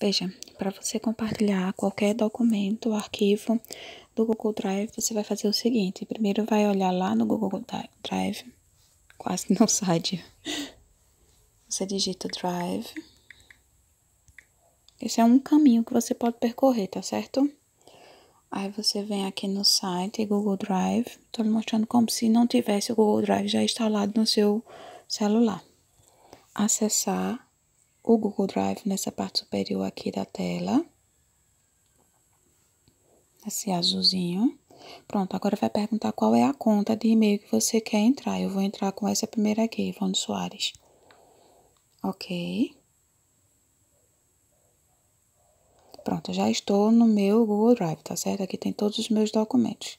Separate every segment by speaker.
Speaker 1: Veja, para você compartilhar qualquer documento, arquivo do Google Drive, você vai fazer o seguinte: primeiro vai olhar lá no Google Drive, quase não site. Você digita Drive. Esse é um caminho que você pode percorrer, tá certo? Aí você vem aqui no site Google Drive. Tô lhe mostrando como se não tivesse o Google Drive já instalado no seu celular. Acessar o Google Drive nessa parte superior aqui da tela. Esse azulzinho. Pronto, agora vai perguntar qual é a conta de e-mail que você quer entrar. Eu vou entrar com essa primeira aqui, Ivone Soares. Ok. Pronto, já estou no meu Google Drive, tá certo? Aqui tem todos os meus documentos.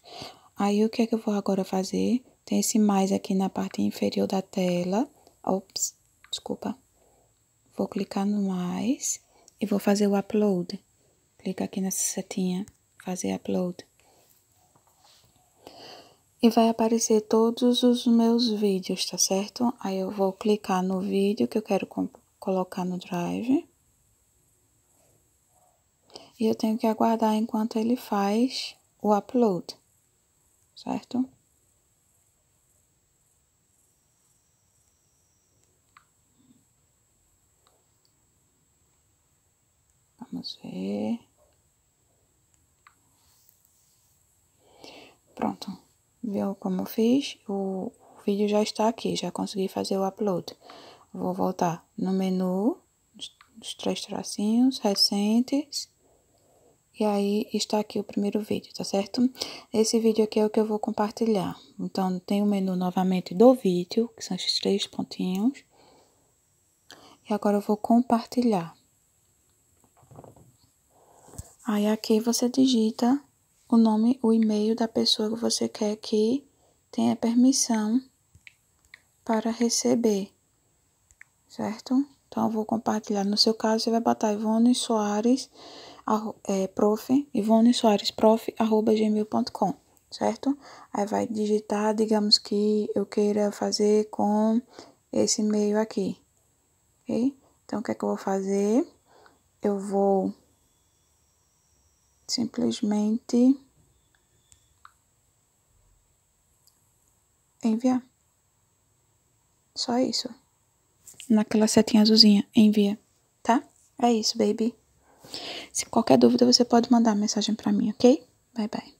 Speaker 1: Aí, o que é que eu vou agora fazer? Tem esse mais aqui na parte inferior da tela. Ops, desculpa. Vou clicar no mais e vou fazer o upload. Clica aqui nessa setinha, fazer upload. E vai aparecer todos os meus vídeos, tá certo? Aí eu vou clicar no vídeo que eu quero colocar no Drive. E eu tenho que aguardar enquanto ele faz o upload, certo? Vamos ver. Pronto. Viu como eu fiz? O, vídeo já está aqui, já consegui fazer o upload. Vou voltar no menu, os três tracinhos, recentes. E aí está aqui o primeiro vídeo, tá certo? Esse vídeo aqui é o que eu vou compartilhar. Então, tem o menu novamente do vídeo, que são esses três pontinhos. E agora eu vou compartilhar. Aí aqui você digita o nome, o e-mail da pessoa que você quer que tenha permissão para receber, certo? Então, eu vou compartilhar. No seu caso, você vai botar Ivone Soares, é, prof, Ivone Soares, prof, arroba gmail.com, certo? Aí vai digitar, digamos que eu queira fazer com esse e-mail aqui, ok? Então, o que é que eu vou fazer? Eu vou simplesmente enviar. Só isso. Naquela setinha azulzinha, envia, tá? É isso, baby. Se qualquer dúvida, você pode mandar mensagem para mim, ok? Bye bye.